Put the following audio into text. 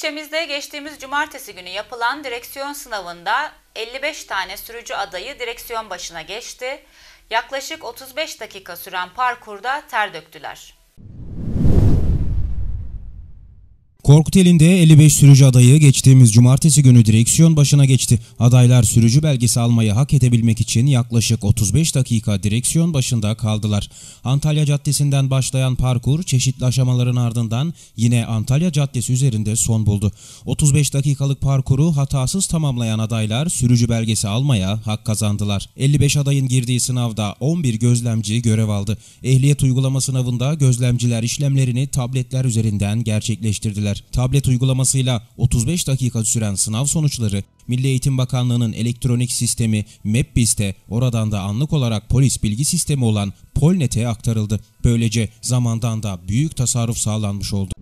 İlçemizde geçtiğimiz cumartesi günü yapılan direksiyon sınavında 55 tane sürücü adayı direksiyon başına geçti. Yaklaşık 35 dakika süren parkurda ter döktüler. Korkuteli'nde 55 sürücü adayı geçtiğimiz cumartesi günü direksiyon başına geçti. Adaylar sürücü belgesi almayı hak edebilmek için yaklaşık 35 dakika direksiyon başında kaldılar. Antalya Caddesi'nden başlayan parkur çeşitli aşamaların ardından yine Antalya Caddesi üzerinde son buldu. 35 dakikalık parkuru hatasız tamamlayan adaylar sürücü belgesi almaya hak kazandılar. 55 adayın girdiği sınavda 11 gözlemci görev aldı. Ehliyet uygulama sınavında gözlemciler işlemlerini tabletler üzerinden gerçekleştirdiler. Tablet uygulamasıyla 35 dakika süren sınav sonuçları Milli Eğitim Bakanlığı'nın elektronik sistemi MEPBİS'te oradan da anlık olarak polis bilgi sistemi olan Polnet'e aktarıldı. Böylece zamandan da büyük tasarruf sağlanmış oldu.